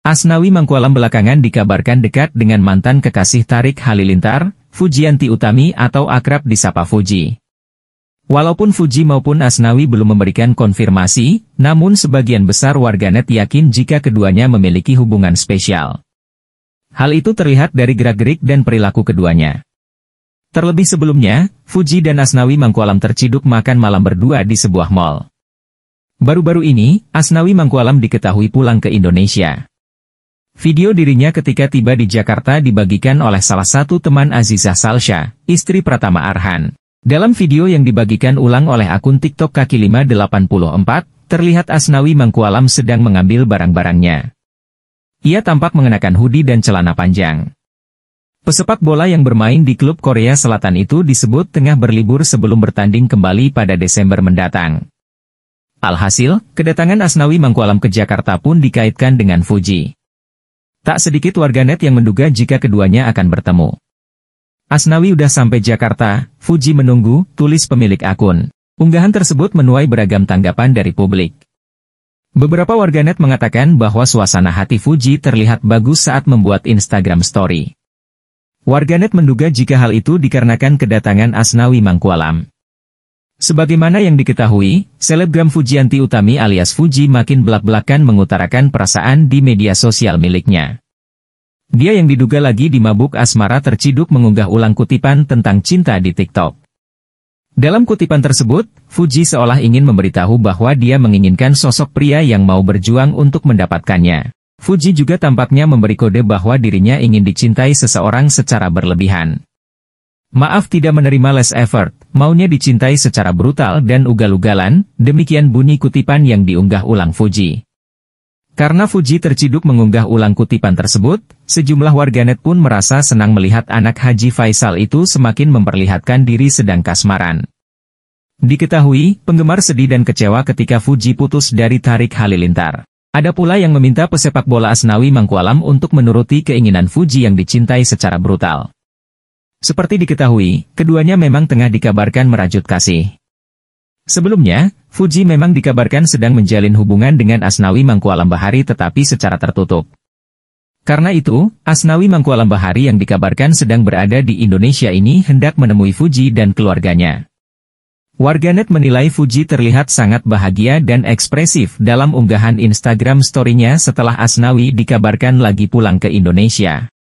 Asnawi Mangkualam belakangan dikabarkan dekat dengan mantan kekasih Tarik Halilintar, Fujianti Utami atau akrab disapa Fuji. Walaupun Fuji maupun Asnawi belum memberikan konfirmasi, namun sebagian besar warganet yakin jika keduanya memiliki hubungan spesial. Hal itu terlihat dari gerak-gerik dan perilaku keduanya. Terlebih sebelumnya, Fuji dan Asnawi Mangkualam terciduk makan malam berdua di sebuah mal. Baru-baru ini, Asnawi Mangkualam diketahui pulang ke Indonesia. Video dirinya ketika tiba di Jakarta dibagikan oleh salah satu teman Azizah Salsha, istri Pratama Arhan. Dalam video yang dibagikan ulang oleh akun TikTok kaki 584, terlihat Asnawi Mangkualam sedang mengambil barang-barangnya. Ia tampak mengenakan hoodie dan celana panjang. Pesepak bola yang bermain di klub Korea Selatan itu disebut tengah berlibur sebelum bertanding kembali pada Desember mendatang. Alhasil, kedatangan Asnawi Mangkualam ke Jakarta pun dikaitkan dengan Fuji. Tak sedikit warganet yang menduga jika keduanya akan bertemu. Asnawi udah sampai Jakarta, Fuji menunggu, tulis pemilik akun. Unggahan tersebut menuai beragam tanggapan dari publik. Beberapa warganet mengatakan bahwa suasana hati Fuji terlihat bagus saat membuat Instagram story. Warganet menduga jika hal itu dikarenakan kedatangan Asnawi Mangkualam. Sebagaimana yang diketahui, selebgram Fujianti Utami alias Fuji makin belak-belakan mengutarakan perasaan di media sosial miliknya. Dia yang diduga lagi di mabuk asmara terciduk mengunggah ulang kutipan tentang cinta di TikTok. Dalam kutipan tersebut, Fuji seolah ingin memberitahu bahwa dia menginginkan sosok pria yang mau berjuang untuk mendapatkannya. Fuji juga tampaknya memberi kode bahwa dirinya ingin dicintai seseorang secara berlebihan. Maaf tidak menerima less effort, maunya dicintai secara brutal dan ugal-ugalan, demikian bunyi kutipan yang diunggah ulang Fuji. Karena Fuji terciduk mengunggah ulang kutipan tersebut, sejumlah warganet pun merasa senang melihat anak Haji Faisal itu semakin memperlihatkan diri sedang kasmaran. Diketahui, penggemar sedih dan kecewa ketika Fuji putus dari Tarik Halilintar. Ada pula yang meminta pesepak bola Asnawi Mangkualam untuk menuruti keinginan Fuji yang dicintai secara brutal. Seperti diketahui, keduanya memang tengah dikabarkan merajut kasih. Sebelumnya, Fuji memang dikabarkan sedang menjalin hubungan dengan Asnawi Bahari, tetapi secara tertutup. Karena itu, Asnawi Bahari yang dikabarkan sedang berada di Indonesia ini hendak menemui Fuji dan keluarganya. Warganet menilai Fuji terlihat sangat bahagia dan ekspresif dalam unggahan Instagram story-nya setelah Asnawi dikabarkan lagi pulang ke Indonesia.